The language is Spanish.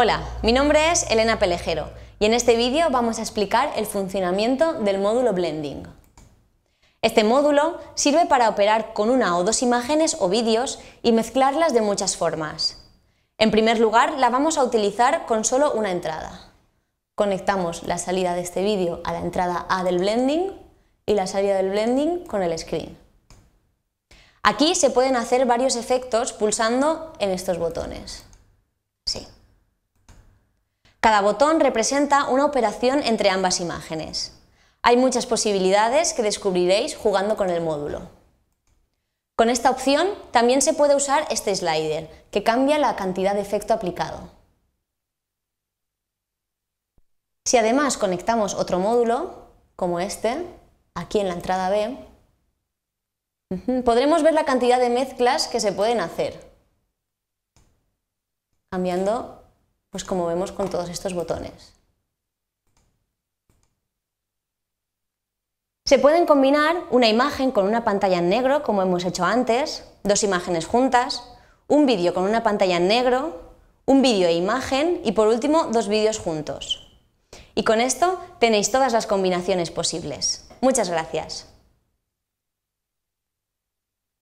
Hola, mi nombre es Elena Pelejero y en este vídeo vamos a explicar el funcionamiento del módulo Blending. Este módulo sirve para operar con una o dos imágenes o vídeos y mezclarlas de muchas formas. En primer lugar, la vamos a utilizar con solo una entrada. Conectamos la salida de este vídeo a la entrada A del Blending y la salida del Blending con el Screen. Aquí se pueden hacer varios efectos pulsando en estos botones. Sí. Cada botón representa una operación entre ambas imágenes. Hay muchas posibilidades que descubriréis jugando con el módulo. Con esta opción también se puede usar este slider, que cambia la cantidad de efecto aplicado. Si además conectamos otro módulo, como este, aquí en la entrada B, podremos ver la cantidad de mezclas que se pueden hacer, cambiando pues como vemos con todos estos botones. Se pueden combinar una imagen con una pantalla en negro, como hemos hecho antes, dos imágenes juntas, un vídeo con una pantalla en negro, un vídeo e imagen y por último dos vídeos juntos. Y con esto tenéis todas las combinaciones posibles. Muchas gracias.